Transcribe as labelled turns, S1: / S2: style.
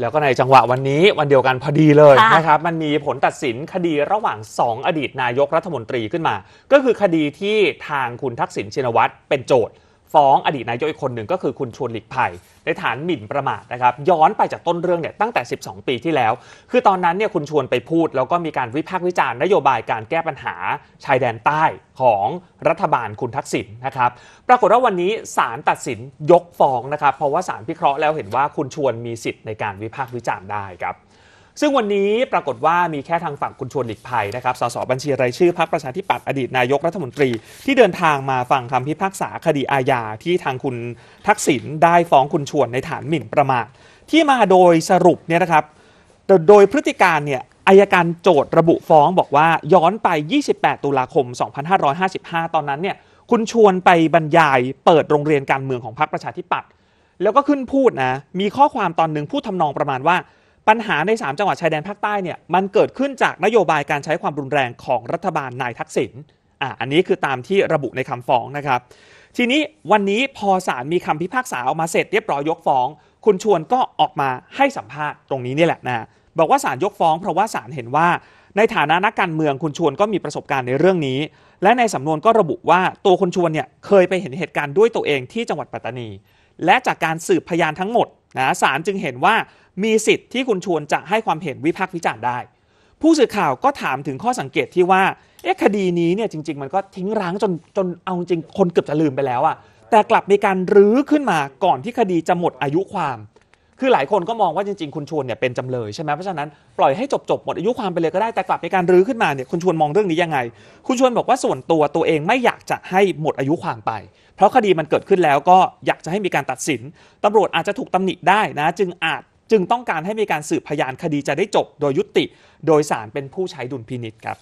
S1: แล้วก็ในจังหวะวันนี้วันเดียวกันพอดีเลยนะครับ มันมีผลตัดสินคดีระหว่าง 2 อดีตนายกรัฐมนตรีขึ้นมา ก็คือคดีที่ทางคุณทักษิณชินวัตรเป็นโจทย์ฟ้องอดีตนายกอีกคนหนึ่งก็คือคุณชวนหลีกภัยในฐานหมิ่นประมาทนะครับย้อนไปจากต้นเรื่องเนี่ยตั้งแต่ 12 ปีที่แล้ว คือตอนนั้นเนี่ยคุณชวนไปพูดแล้วก็มีการวิพากษ์วิจารณ์นโยบายการแก้ปัญหาชายแดนใต้ของรัฐบาลคุณทักษิณนนะครับปรากฏว่าวันนี้ศาลตัดสินยกฟ้องนะครับ เพราะว่าศาลพิเคราะห์แล้วเห็นว่าคุณชวนมีสิทธิ์ในการวิพากษ์วิจารณ์ได้ครับซึ่งวันนี้ปรากฏว่ามีแค่ทางฝั่งคุณชวนหลีกภัยนะครับ สสบัญชีรายชื่อพรรคประชาธิปัตย์อดีตนายกรัฐมนตรีที่เดินทางมาฟังคำพิพากษาคดีอาญาที่ทางคุณทักษิณได้ฟ้องคุณชวนในฐานหมิ่นประมาทที่มาโดยสรุปเนี่ยนะครับ โดยพฤติการเนี่ยอายการโจทระบุฟ้องบอกว่าย้อนไป 28 ตุลาคม 2555 ตอนนั้นเนี่ยคุณชวนไปบรรยายเปิดโรงเรียนการเมืองของพรรคประชาธิปัตย์แล้วก็ขึ้นพูดนะมีข้อความตอนหนึ่งพูดทำนองประมาณว่าปัญหาใน 3 จังหวัด ชายแดนภาคใต้เนี่ยมันเกิดขึ้นจากนโยบายการใช้ความรุนแรงของรัฐบาลนายทักษิณ อ่าอันนี้คือตามที่ระบุในคำฟ้องนะครับ ทีนี้วันนี้พอศาลมีคำพิพากษาออกมาเสร็จเรียบร้อยยกฟ้อง คุณชวนก็ออกมาให้สัมภาษณ์ตรงนี้นี่แหละนะบอกว่าศาลยกฟ้อง เพราะว่าศาลเห็นว่าในฐานะนักการเมืองคุณชวนก็มีประสบการณ์ในเรื่องนี้ และในสำนวนก็ระบุว่าตัวคุณชวนเนี่ยเคยไปเห็นเหตุการณ์ด้วยตัวเองที่จังหวัดปัตตานี และจากการสืบพยานทั้งหมดนะศาลจึงเห็นว่ามีสิทธิ์ที่คุณชวนจะให้ความเห็นวิพากษ์วิจารณ์ได้ ผู้สื่อข่าวก็ถามถึงข้อสังเกตที่ว่าเอ๊ะคดีนี้เนี่ยจริงๆ มันก็ทิ้งร้างจนจนเอาจริงคนเกือบจะลืมไปแล้วอะแต่กลับมีการรื้อขึ้นมาก่อนที่คดีจะหมดอายุความคือหลายคนก็มองว่าจริงๆ คุณชวนเนี่ยเป็นจำเลยใช่ไหมเพราะฉะนั้นปล่อยให้จบๆ หมดอายุความไปเลยก็ได้แต่กลับในการรื้อขึ้นมาเนี่ยคุณชวนมองเรื่องนี้ยังไง คุณชวนบอกว่าส่วนตัวตัวเองไม่อยากจะให้หมดอายุความไป เพราะคดีมันเกิดขึ้นแล้วก็อยากจะให้มีการตัดสินตำรวจอาจจะถูกตำหนิได้นะ จึงอาจจึงต้องการให้มีการสืบพยานคดีจะได้จบโดยยุติโดยสารเป็นผู้ใช้ดุลพินิจครับ